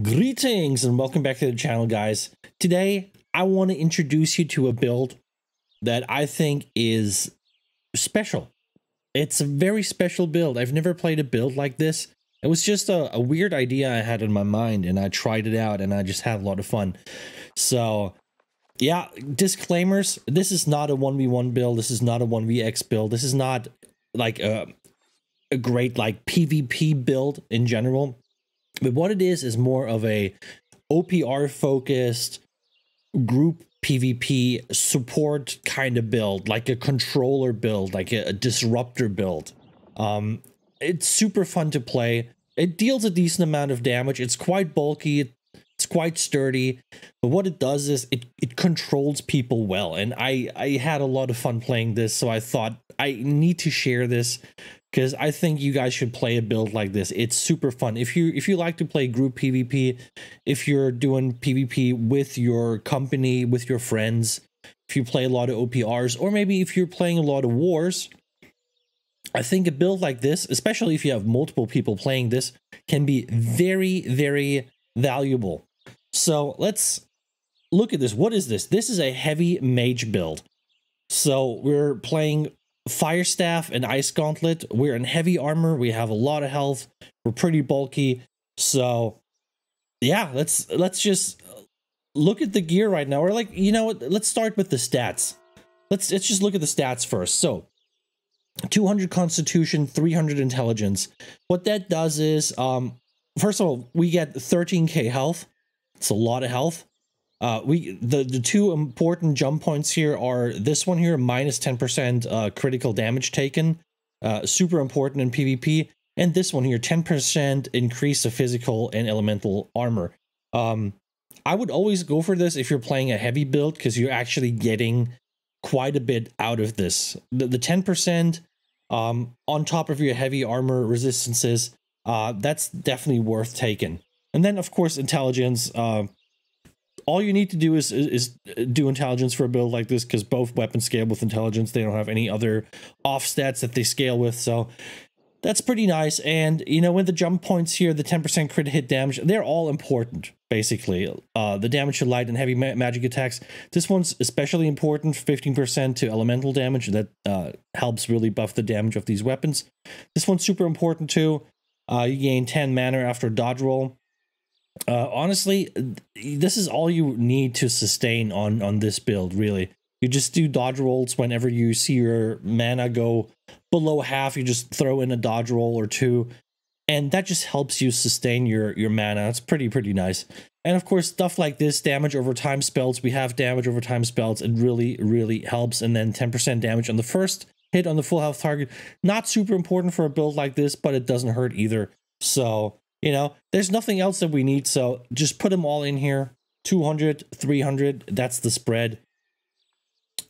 Greetings and welcome back to the channel guys. Today I want to introduce you to a build that I think is special. It's a very special build. I've never played a build like this. It was just a, a weird idea I had in my mind and I tried it out and I just had a lot of fun. So yeah, disclaimers. This is not a 1v1 build. This is not a 1vx build. This is not like a, a great like PvP build in general but what it is is more of a OPR focused group PvP support kind of build, like a controller build, like a, a disruptor build. Um, it's super fun to play. It deals a decent amount of damage. It's quite bulky. It's quite sturdy. But what it does is it, it controls people well. And I, I had a lot of fun playing this, so I thought I need to share this because I think you guys should play a build like this. It's super fun. If you if you like to play group PvP, if you're doing PvP with your company, with your friends, if you play a lot of OPRs, or maybe if you're playing a lot of wars, I think a build like this, especially if you have multiple people playing this, can be very, very valuable. So let's look at this. What is this? This is a heavy mage build. So we're playing Fire Staff and Ice Gauntlet. We're in heavy armor. We have a lot of health. We're pretty bulky. So yeah, let's let's just look at the gear right now. We're like, you know what? Let's start with the stats. Let's let's just look at the stats first. So 200 constitution, 300 intelligence. What that does is um first of all, we get 13k health. It's a lot of health. Uh, we the, the two important jump points here are this one here, minus 10% uh, critical damage taken, uh, super important in PvP, and this one here, 10% increase of physical and elemental armor. Um, I would always go for this if you're playing a heavy build because you're actually getting quite a bit out of this. The, the 10% um, on top of your heavy armor resistances, uh, that's definitely worth taking. And then, of course, intelligence, uh, all you need to do is, is, is do intelligence for a build like this because both weapons scale with intelligence. They don't have any other off stats that they scale with, so that's pretty nice. And you know, when the jump points here, the 10% crit hit damage, they're all important basically. Uh, the damage to light and heavy ma magic attacks. This one's especially important, 15% to elemental damage. That uh, helps really buff the damage of these weapons. This one's super important too. Uh, you gain 10 mana after a dodge roll. Uh, honestly, this is all you need to sustain on on this build. Really, you just do dodge rolls whenever you see your mana go below half. You just throw in a dodge roll or two, and that just helps you sustain your your mana. It's pretty pretty nice. And of course, stuff like this, damage over time spells. We have damage over time spells. It really really helps. And then ten percent damage on the first hit on the full health target. Not super important for a build like this, but it doesn't hurt either. So you know, there's nothing else that we need. So just put them all in here. 200, 300. That's the spread.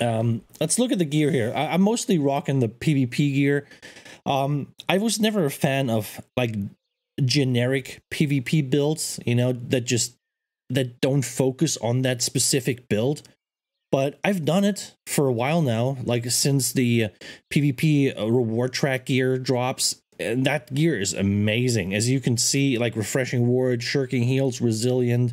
Um, let's look at the gear here. I, am mostly rocking the PvP gear. Um, I was never a fan of like generic PvP builds, you know, that just that don't focus on that specific build. But I've done it for a while now, like since the PvP reward track gear drops and that gear is amazing. As you can see, like refreshing ward, shirking heals, resilient,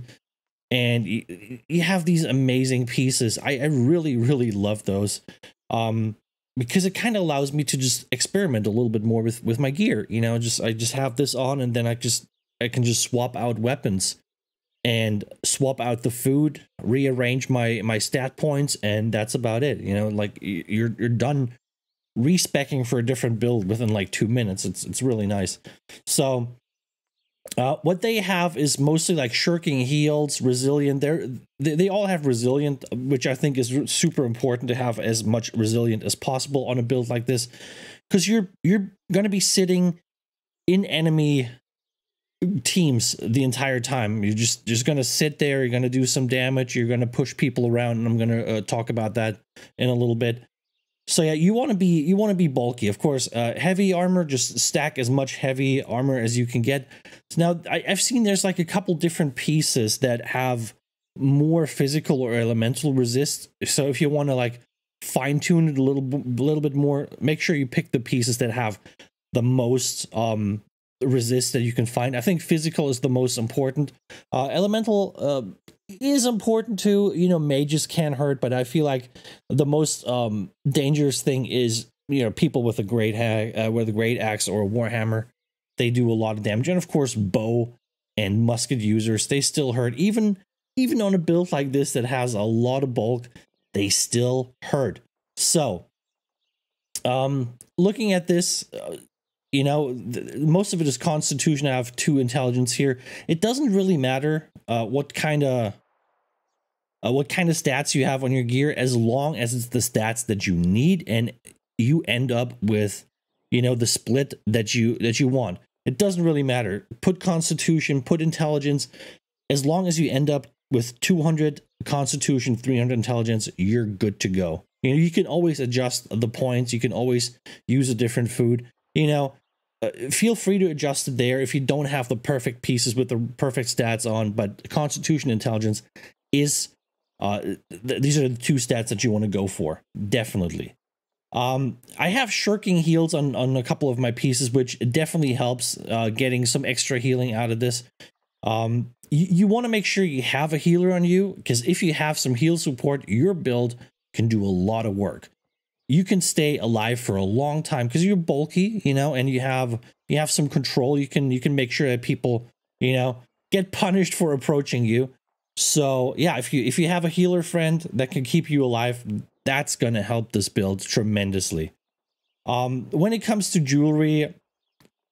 and you, you have these amazing pieces. I, I really, really love those. Um, because it kind of allows me to just experiment a little bit more with with my gear you know just i just have this on and then i just i can just swap out weapons and swap out the food rearrange my my stat points and that's about it you know like you're you're done respecking for a different build within like two minutes. It's it's really nice. So uh, what they have is mostly like shirking heals, resilient. They're, they they all have resilient, which I think is super important to have as much resilient as possible on a build like this, because you're you're gonna be sitting in enemy teams the entire time. You're just just gonna sit there. You're gonna do some damage. You're gonna push people around, and I'm gonna uh, talk about that in a little bit. So yeah, you want to be you want to be bulky, of course. Uh, heavy armor, just stack as much heavy armor as you can get. So now I, have seen there's like a couple different pieces that have more physical or elemental resist. So if you want to like fine tune it a little little bit more, make sure you pick the pieces that have the most um resist that you can find. I think physical is the most important. Uh, elemental uh, is important too. You know, mages can hurt, but I feel like the most um, dangerous thing is you know people with a great ha- uh, with a great axe or a warhammer. They do a lot of damage, and of course, bow and musket users they still hurt. Even even on a build like this that has a lot of bulk, they still hurt. So, um, looking at this. Uh, you know most of it is constitution i have two intelligence here it doesn't really matter uh, what kind of uh, what kind of stats you have on your gear as long as it's the stats that you need and you end up with you know the split that you that you want it doesn't really matter put constitution put intelligence as long as you end up with 200 constitution 300 intelligence you're good to go you know you can always adjust the points you can always use a different food you know uh, feel free to adjust it there if you don't have the perfect pieces with the perfect stats on. But Constitution Intelligence is uh, th these are the two stats that you want to go for definitely. Um, I have shirking heals on on a couple of my pieces, which definitely helps uh, getting some extra healing out of this. Um, you, you want to make sure you have a healer on you because if you have some heal support, your build can do a lot of work you can stay alive for a long time because you're bulky, you know, and you have you have some control. You can you can make sure that people, you know, get punished for approaching you. So yeah, if you if you have a healer friend that can keep you alive, that's gonna help this build tremendously. Um, when it comes to jewelry,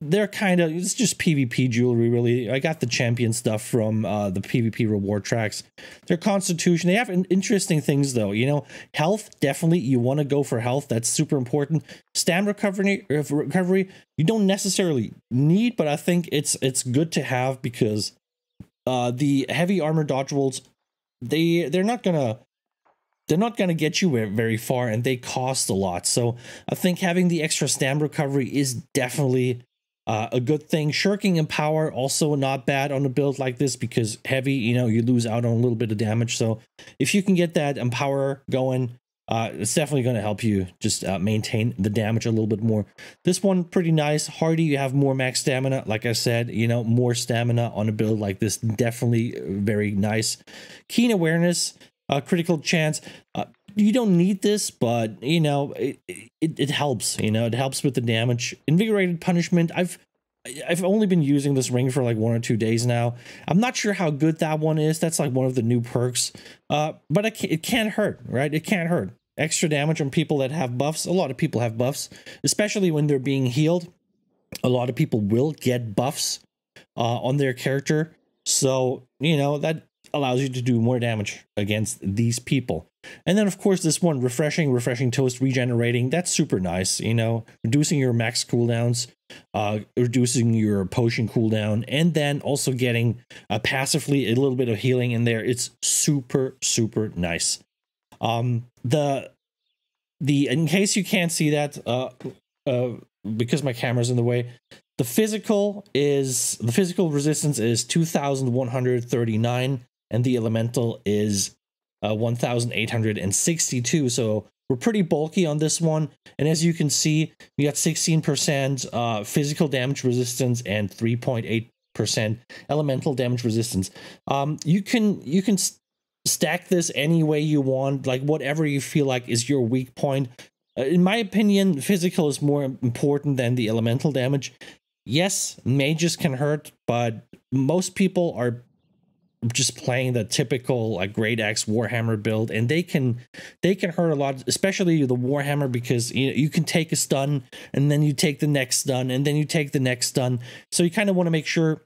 they're kind of it's just PvP jewelry really. I got the champion stuff from uh, the PvP reward tracks. Their constitution, they have interesting things though. You know, health definitely you want to go for health. That's super important. Stam recovery recovery you don't necessarily need, but I think it's it's good to have because uh, the heavy armor dodge rolls they they're not gonna they're not going to get you very far and they cost a lot. So I think having the extra stam recovery is definitely uh, a good thing. Shirking and power also not bad on a build like this because heavy, you know, you lose out on a little bit of damage. So if you can get that empower going, uh, it's definitely going to help you just uh, maintain the damage a little bit more. This one pretty nice. Hardy, you have more max stamina. Like I said, you know, more stamina on a build like this. Definitely very nice. Keen awareness, uh, critical chance. Uh, you don't need this, but you know it, it, it helps. You know it helps with the damage. Invigorated punishment. I've I've only been using this ring for like one or two days now. I'm not sure how good that one is. That's like one of the new perks. Uh, but it, it can't hurt, right? It can't hurt. Extra damage on people that have buffs. A lot of people have buffs, especially when they're being healed. A lot of people will get buffs uh, on their character. So, you know, that allows you to do more damage against these people. And then, of course, this one refreshing, refreshing toast regenerating. That's super nice. You know, reducing your max cooldowns, uh, reducing your potion cooldown, and then also getting uh, passively a little bit of healing in there. It's super, super nice. Um, the the in case you can't see that, uh, uh, because my camera's in the way. The physical is the physical resistance is 2139 and the elemental is uh, 1,862. So we're pretty bulky on this one. And as you can see, we got 16% uh, physical damage resistance and 3.8% elemental damage resistance. Um, you can you can stack this any way you want, like whatever you feel like is your weak point. Uh, in my opinion, physical is more important than the elemental damage. Yes, mages can hurt, but most people are just playing the typical like grade X Warhammer build, and they can they can hurt a lot, especially the Warhammer because you know, you can take a stun and then you take the next stun and then you take the next stun. So you kind of want to make sure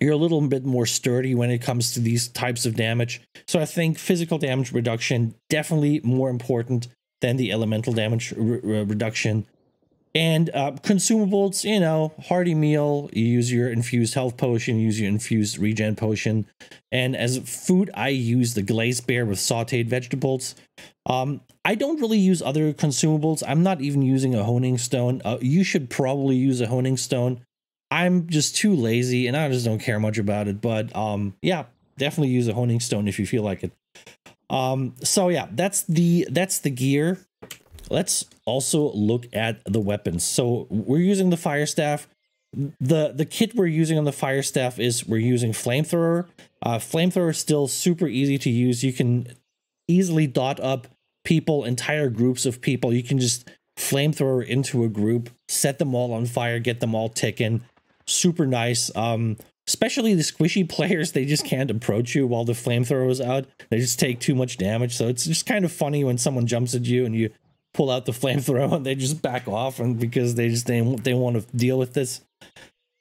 you're a little bit more sturdy when it comes to these types of damage. So I think physical damage reduction definitely more important than the elemental damage re reduction. And uh, consumables, you know, hearty meal, you use your infused health potion, you use your infused regen potion. And as food, I use the glazed bear with sauteed vegetables. Um, I don't really use other consumables. I'm not even using a honing stone. Uh, you should probably use a honing stone. I'm just too lazy and I just don't care much about it. But um, yeah, definitely use a honing stone if you feel like it. Um, so yeah, that's the that's the gear. Let's also look at the weapons. So we're using the fire staff. The, the kit we're using on the fire staff is we're using flamethrower. Uh, flamethrower is still super easy to use. You can easily dot up people, entire groups of people. You can just flamethrower into a group, set them all on fire, get them all ticking. Super nice. Um, especially the squishy players, they just can't approach you while the flamethrower is out. They just take too much damage. So it's just kind of funny when someone jumps at you and you pull out the flamethrower and they just back off and because they just they, they want to deal with this.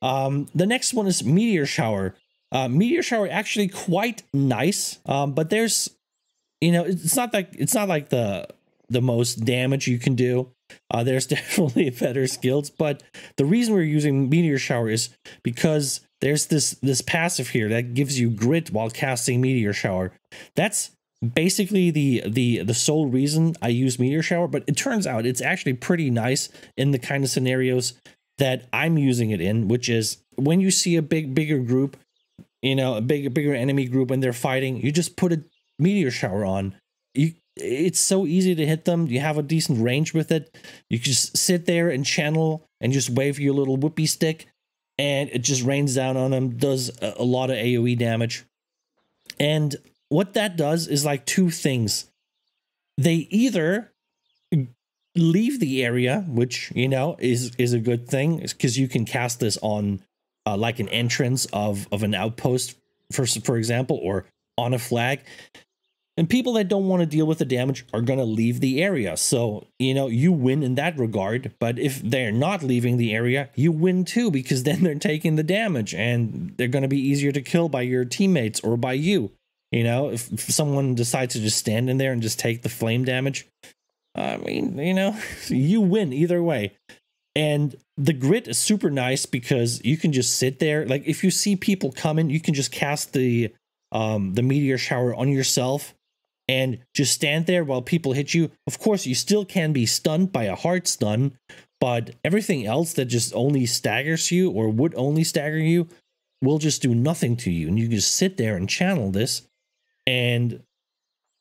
Um, the next one is Meteor Shower. Uh, Meteor Shower actually quite nice, um, but there's, you know, it's not like it's not like the the most damage you can do. Uh, there's definitely better skills, but the reason we're using Meteor Shower is because there's this this passive here that gives you grit while casting Meteor Shower. That's basically the the the sole reason I use Meteor Shower, but it turns out it's actually pretty nice in the kind of scenarios that I'm using it in, which is when you see a big bigger group, you know, a bigger bigger enemy group and they're fighting, you just put a meteor shower on. You it's so easy to hit them. You have a decent range with it. You just sit there and channel and just wave your little whoopee stick and it just rains down on them, does a lot of AoE damage. And what that does is like two things. They either leave the area, which you know is is a good thing, because you can cast this on uh, like an entrance of of an outpost, for for example, or on a flag. And people that don't want to deal with the damage are going to leave the area. So, you know, you win in that regard. But if they're not leaving the area, you win too, because then they're taking the damage and they're going to be easier to kill by your teammates or by you. You know, if, if someone decides to just stand in there and just take the flame damage, I mean, you know, you win either way. And the grit is super nice because you can just sit there. Like if you see people coming, you can just cast the um, the meteor shower on yourself and just stand there while people hit you. Of course, you still can be stunned by a hard stun, but everything else that just only staggers you or would only stagger you will just do nothing to you. And you just sit there and channel this and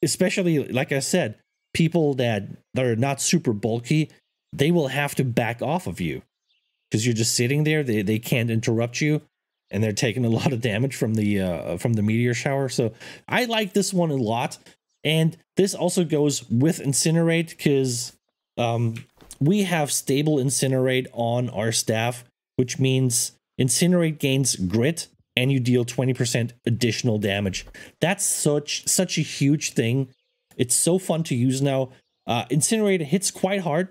especially like I said, people that, that are not super bulky, they will have to back off of you because you're just sitting there. They they can't interrupt you, and they're taking a lot of damage from the uh, from the meteor shower. So I like this one a lot, and this also goes with incinerate because um, we have stable incinerate on our staff, which means incinerate gains grit and you deal 20% additional damage. That's such such a huge thing. It's so fun to use now. Uh, Incinerator hits quite hard.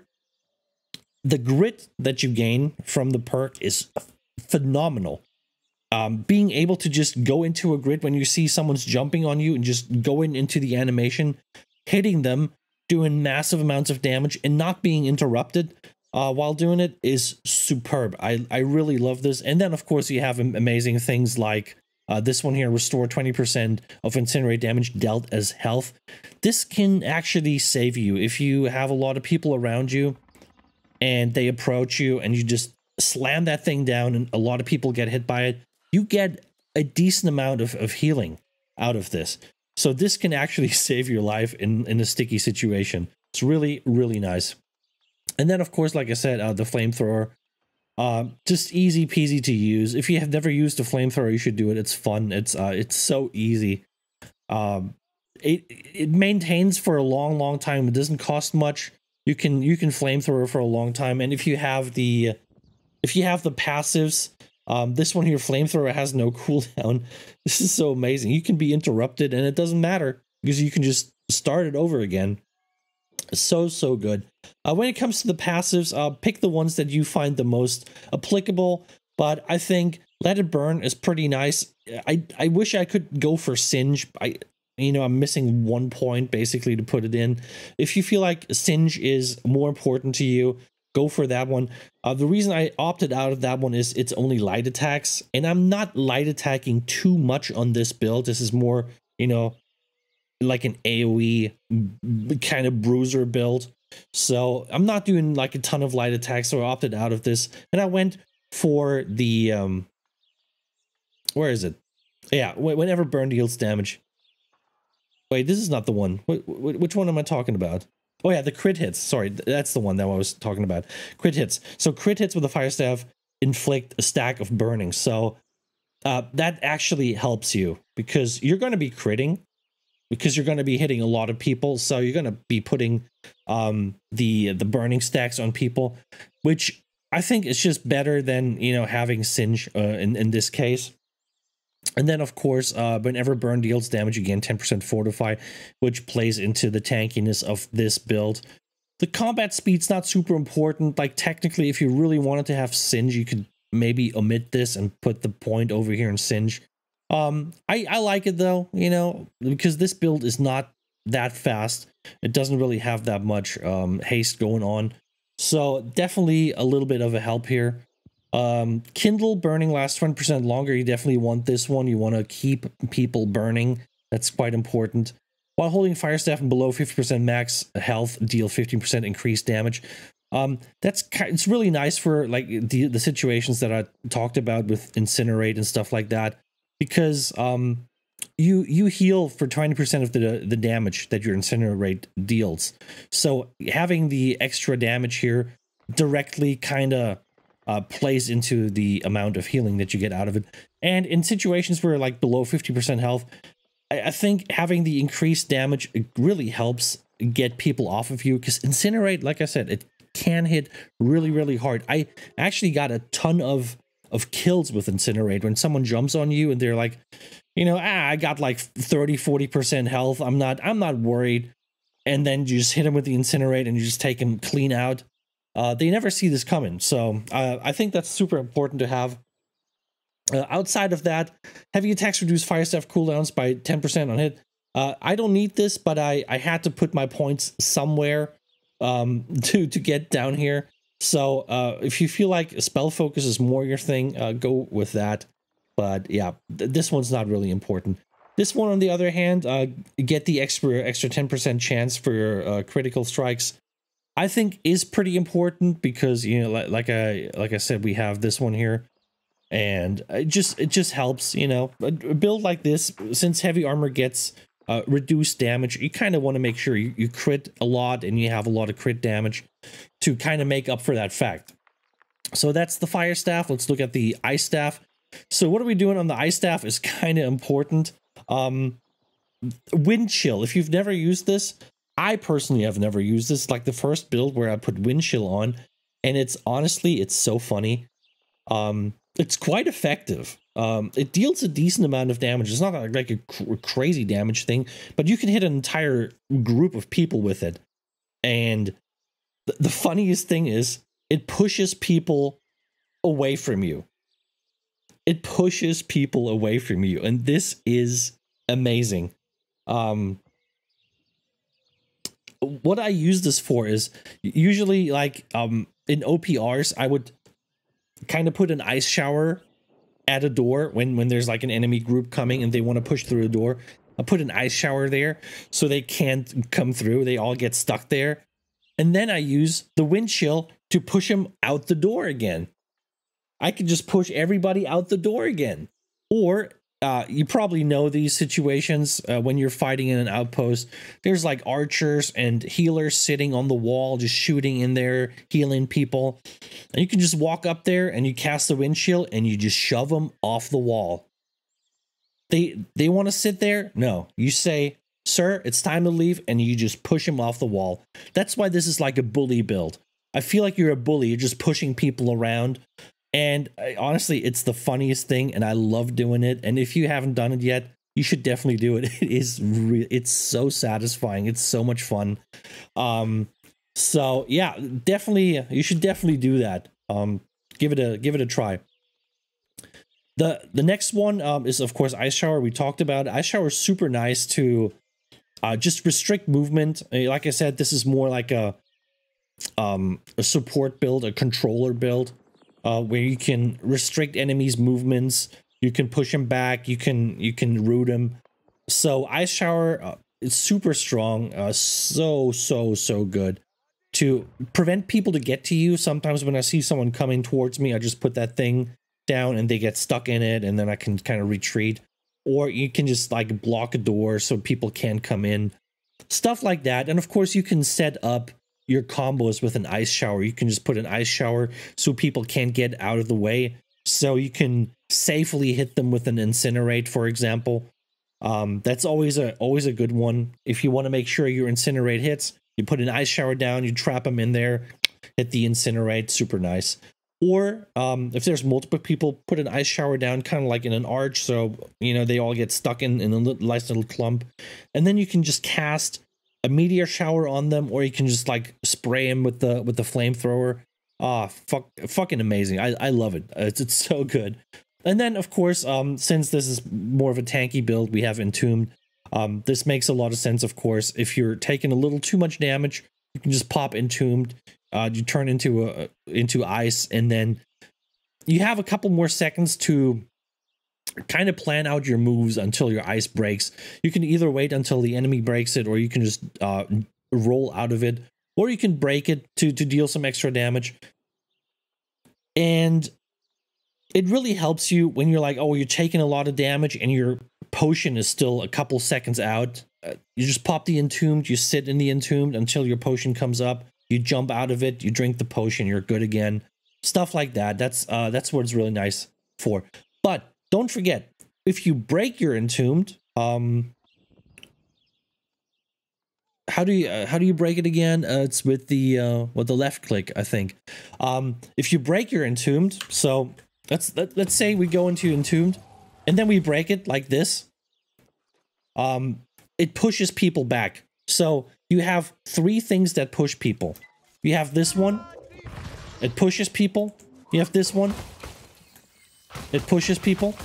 The grit that you gain from the perk is phenomenal. Um, being able to just go into a grid when you see someone's jumping on you and just going into the animation, hitting them, doing massive amounts of damage, and not being interrupted uh, while doing it is superb. I, I really love this. And then, of course, you have amazing things like uh, this one here, restore 20% of incinerate damage dealt as health. This can actually save you if you have a lot of people around you and they approach you and you just slam that thing down and a lot of people get hit by it. You get a decent amount of, of healing out of this. So this can actually save your life in, in a sticky situation. It's really, really nice. And then, of course, like I said, uh, the flamethrower. Uh, just easy peasy to use. If you have never used a flamethrower, you should do it. It's fun. It's uh, it's so easy. Um, it it maintains for a long, long time. It doesn't cost much. You can you can flamethrower for a long time. And if you have the if you have the passives, um, this one here, flamethrower has no cooldown. This is so amazing. You can be interrupted, and it doesn't matter because you can just start it over again. So, so good. Uh, when it comes to the passives, uh, pick the ones that you find the most applicable. But I think Let It Burn is pretty nice. I, I wish I could go for Singe. I, you know, I'm missing one point basically to put it in. If you feel like Singe is more important to you, go for that one. Uh, the reason I opted out of that one is it's only light attacks, and I'm not light attacking too much on this build. This is more, you know, like an AoE kind of bruiser build. So I'm not doing like a ton of light attacks, so I opted out of this. And I went for the um where is it? Yeah, whenever burn deals damage. Wait, this is not the one. Which one am I talking about? Oh yeah, the crit hits. Sorry, that's the one that I was talking about. Crit hits. So crit hits with a fire staff inflict a stack of burning. So uh, that actually helps you because you're going to be critting because you're going to be hitting a lot of people. So you're going to be putting um, the the burning stacks on people, which I think is just better than you know having singe uh, in in this case. And then, of course, uh, whenever burn deals damage, again, 10% fortify, which plays into the tankiness of this build. The combat speed's not super important. Like, technically, if you really wanted to have Singe, you could maybe omit this and put the point over here in Singe. Um, I, I like it though, you know, because this build is not that fast. It doesn't really have that much um, haste going on. So definitely a little bit of a help here. Um, Kindle burning lasts 20% longer. You definitely want this one. You want to keep people burning. That's quite important. While holding fire staff and below 50% max health, deal 15% increased damage. Um, that's it's really nice for like the the situations that I talked about with incinerate and stuff like that because um, you you heal for 20% of the the damage that your incinerate deals. So having the extra damage here directly kind of uh, plays into the amount of healing that you get out of it. And in situations where like below 50% health, I, I think having the increased damage really helps get people off of you because incinerate, like I said, it can hit really really hard. I actually got a ton of of kills with incinerate when someone jumps on you and they're like you know ah, i got like 30 40% health i'm not i'm not worried and then you just hit him with the incinerate and you just take him clean out uh, they never see this coming so uh, i think that's super important to have uh, outside of that heavy attacks reduce fire staff cooldowns by 10% on hit uh, i don't need this but i i had to put my points somewhere um, to to get down here so uh, if you feel like spell focus is more your thing, uh, go with that. But yeah, th this one's not really important. This one, on the other hand, uh, get the extra extra 10% chance for uh, critical strikes. I think is pretty important because you know, like, like I like I said, we have this one here, and it just it just helps. You know, a build like this since heavy armor gets uh, reduce damage. You kind of want to make sure you, you crit a lot and you have a lot of crit damage to kind of make up for that fact. So that's the fire staff. Let's look at the ice staff. So what are we doing on the ice staff is kind of important. Um, wind chill. If you've never used this, I personally have never used this. Like the first build where I put wind chill on, and it's honestly it's so funny. Um, it's quite effective. Um, it deals a decent amount of damage. It's not like a cr crazy damage thing, but you can hit an entire group of people with it. And th the funniest thing is, it pushes people away from you. It pushes people away from you, and this is amazing. Um, what I use this for is usually like um, in OPRs, I would kind of put an ice shower at a door when when there's like an enemy group coming and they want to push through a door. I put an ice shower there so they can't come through. They all get stuck there. And then I use the wind chill to push them out the door again. I can just push everybody out the door again. Or uh, you probably know these situations uh, when you're fighting in an outpost. There's like archers and healers sitting on the wall, just shooting in there, healing people. And you can just walk up there and you cast the windshield and you just shove them off the wall. They they want to sit there? No. You say, "Sir, it's time to leave," and you just push them off the wall. That's why this is like a bully build. I feel like you're a bully. You're just pushing people around and I, honestly, it's the funniest thing, and I love doing it. And if you haven't done it yet, you should definitely do it. It is re- it's so satisfying. It's so much fun. Um, so yeah, definitely you should definitely do that. Um, give it a give it a try. The the next one um, is of course Ice Shower. We talked about Ice Shower is super nice to uh, just restrict movement. Uh, like I said, this is more like a um a support build, a controller build uh, where you can restrict enemies' movements. You can push them back. You can you can root them. So Ice Shower uh, is super strong. Uh, so so so good to prevent people to get to you. Sometimes when I see someone coming towards me, I just put that thing down and they get stuck in it, and then I can kind of retreat. Or you can just like block a door so people can't come in, stuff like that. And of course, you can set up your combos with an ice shower. You can just put an ice shower so people can't get out of the way. So you can safely hit them with an incinerate, for example. Um, that's always a always a good one. If you want to make sure your incinerate hits, you put an ice shower down, you trap them in there, hit the incinerate, super nice. Or um, if there's multiple people, put an ice shower down, kind of like in an arch, so you know they all get stuck in in a nice little clump, and then you can just cast a meteor shower on them, or you can just like spray them with the with the flamethrower. Ah, fuck, fucking amazing. I, I love it. It's, it's so good. And then, of course, um, since this is more of a tanky build, we have Entombed. Um, this makes a lot of sense, of course. If you're taking a little too much damage, you can just pop Entombed. Uh, you turn into a into ice, and then you have a couple more seconds to kind of plan out your moves until your ice breaks. You can either wait until the enemy breaks it, or you can just uh, roll out of it, or you can break it to, to deal some extra damage. And it really helps you when you're like, oh, you're taking a lot of damage and your potion is still a couple seconds out. Uh, you just pop the entombed, you sit in the entombed until your potion comes up. You jump out of it, you drink the potion, you're good again. Stuff like that. That's uh, that's what it's really nice for. But don't forget, if you break your entombed, um, how do you uh, how do you break it again? Uh, it's with the uh, with the left click, I think. Um, if you break your entombed, so let's let, us let us say we go into entombed, and then we break it like this. Um, it pushes people back. So you have three things that push people. You have this one, it pushes people. You have this one, it pushes people.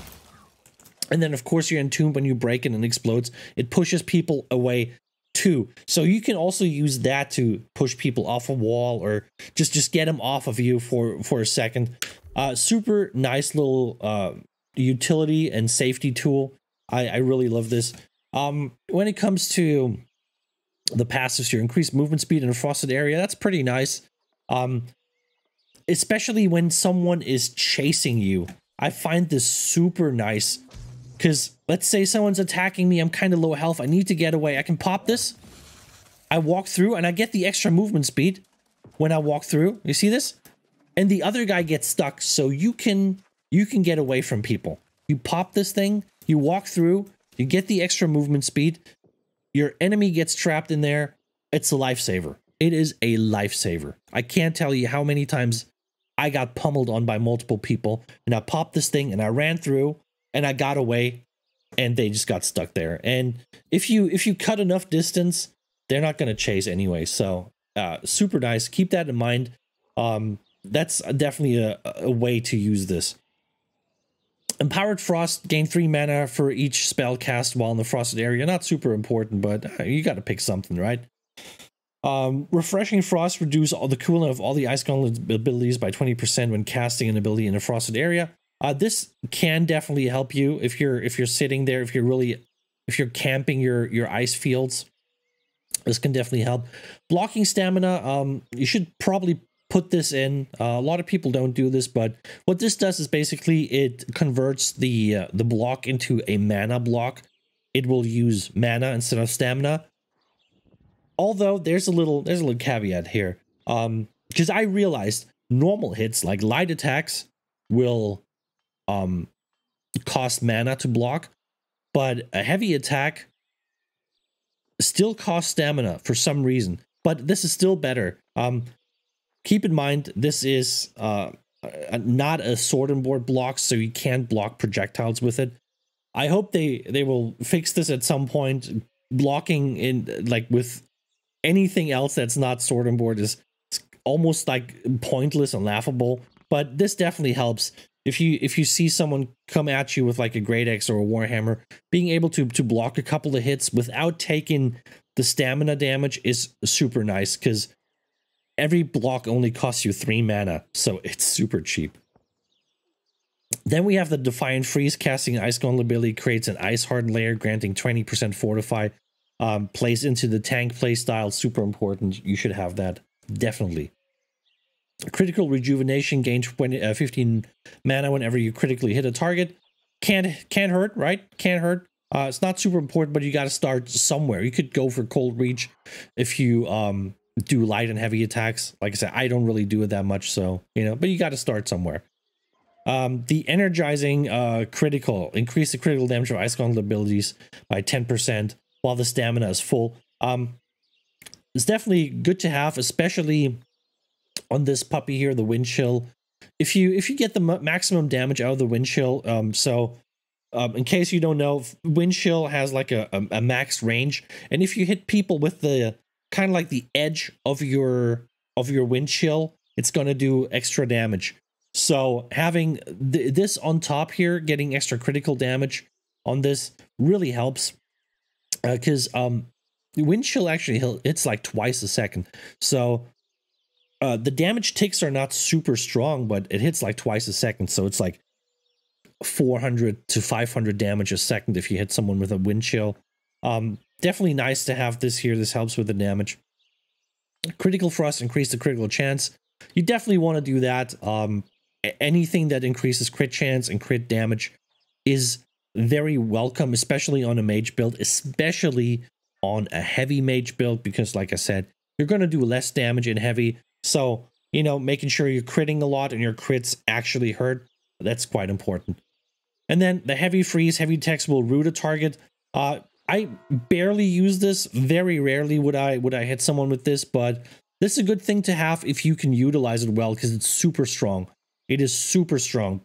And then, of course, you're entombed when you break it and it explodes. It pushes people away too. So you can also use that to push people off a wall or just just get them off of you for for a second. Uh, super nice little uh, utility and safety tool. I, I really love this. Um, when it comes to the passives here, increased movement speed in a frosted area, that's pretty nice. Um, especially when someone is chasing you. I find this super nice because let's say someone's attacking me. I'm kind of low health. I need to get away. I can pop this. I walk through and I get the extra movement speed when I walk through. You see this? And the other guy gets stuck. So you can you can get away from people. You pop this thing. You walk through. You get the extra movement speed. Your enemy gets trapped in there. It's a lifesaver. It is a lifesaver. I can't tell you how many times I got pummeled on by multiple people, and I popped this thing and I ran through and I got away, and they just got stuck there. And if you if you cut enough distance, they're not going to chase anyway. So uh, super nice. Keep that in mind. Um, that's definitely a, a way to use this. Empowered Frost, gain three mana for each spell cast while in the frosted area. Not super important, but uh, you got to pick something, right? Um, refreshing Frost reduce all the cooling of all the ice gauntlet abilities by 20% when casting an ability in a frosted area. Uh, this can definitely help you if you're if you're sitting there, if you're really if you're camping your your ice fields. This can definitely help. Blocking stamina, um, you should probably put this in. Uh, a lot of people don't do this, but what this does is basically it converts the uh, the block into a mana block. It will use mana instead of stamina. Although there's a little there's a little caveat here. Um, because I realized normal hits like light attacks will um cost mana to block, but a heavy attack still costs stamina for some reason. But this is still better. Um keep in mind this is uh not a sword and board block, so you can't block projectiles with it. I hope they they will fix this at some point. Blocking in like with anything else that's not sword and board is almost like pointless and laughable. But this definitely helps if you if you see someone come at you with like a great axe or a warhammer, being able to to block a couple of hits without taking the stamina damage is super nice because every block only costs you three mana, so it's super cheap. Then we have the Defiant Freeze casting Ice Golem ability creates an ice hardened layer granting 20% fortify um, plays into the tank play style. Super important. You should have that definitely. Critical rejuvenation gains 20, uh, 15 mana whenever you critically hit a target. Can't can't hurt, right? Can't hurt. Uh, it's not super important, but you got to start somewhere. You could go for cold reach if you um, do light and heavy attacks. Like I said, I don't really do it that much, so you know. But you got to start somewhere. Um, the energizing uh, critical increase the critical damage of ice gauntlet abilities by 10% while the stamina is full. Um, it's definitely good to have, especially on this puppy here, the wind chill. If you if you get the maximum damage out of the wind chill, um, so um, in case you don't know, wind chill has like a, a, a max range, and if you hit people with the kind of like the edge of your of your wind chill, it's gonna do extra damage. So having th this on top here, getting extra critical damage on this really helps because uh, um, wind chill actually it's like twice a second. So uh, the damage ticks are not super strong, but it hits like twice a second. So it's like 400 to 500 damage a second if you hit someone with a wind chill. Um, definitely nice to have this here. This helps with the damage. Critical frost increase the critical chance. You definitely want to do that. Um, anything that increases crit chance and crit damage is very welcome, especially on a mage build, especially on a heavy mage build, because like I said, you're going to do less damage in heavy. So, you know, making sure you're critting a lot and your crits actually hurt, that's quite important. And then the heavy freeze, heavy text will root a target. Uh, I barely use this. Very rarely would I would I hit someone with this, but this is a good thing to have if you can utilize it well because it's super strong. It is super strong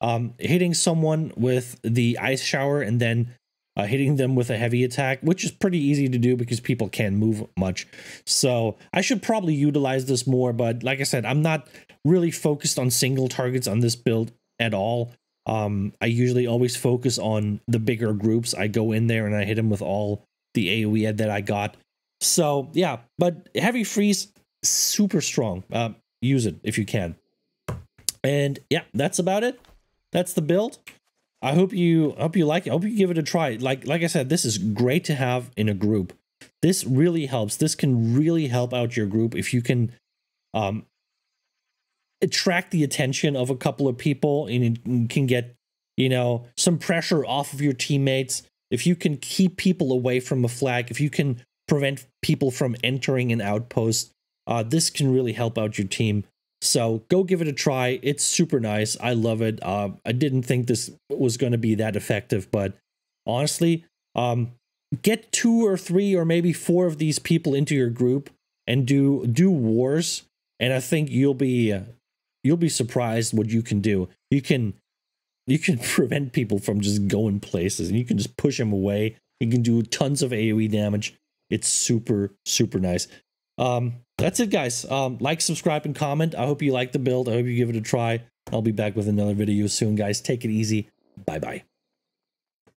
um, hitting someone with the ice shower and then uh, hitting them with a heavy attack, which is pretty easy to do because people can't move much. So I should probably utilize this more, but like I said, I'm not really focused on single targets on this build at all. Um, I usually always focus on the bigger groups. I go in there and I hit them with all the AoE that I got. So yeah, but heavy freeze, super strong. Uh, use it if you can. And yeah, that's about it that's the build. I hope you hope you like it. I hope you give it a try. Like like I said, this is great to have in a group. This really helps. This can really help out your group if you can um, attract the attention of a couple of people and can get you know some pressure off of your teammates. If you can keep people away from a flag, if you can prevent people from entering an outpost, uh, this can really help out your team. So go give it a try. It's super nice. I love it. Uh, I didn't think this was going to be that effective, but honestly, um, get two or three or maybe four of these people into your group and do do wars, and I think you'll be uh, you'll be surprised what you can do. You can you can prevent people from just going places, and you can just push them away. You can do tons of AOE damage. It's super super nice. Um, that's it, guys. Um, like, subscribe, and comment. I hope you like the build. I hope you give it a try. I'll be back with another video soon, guys. Take it easy. Bye-bye.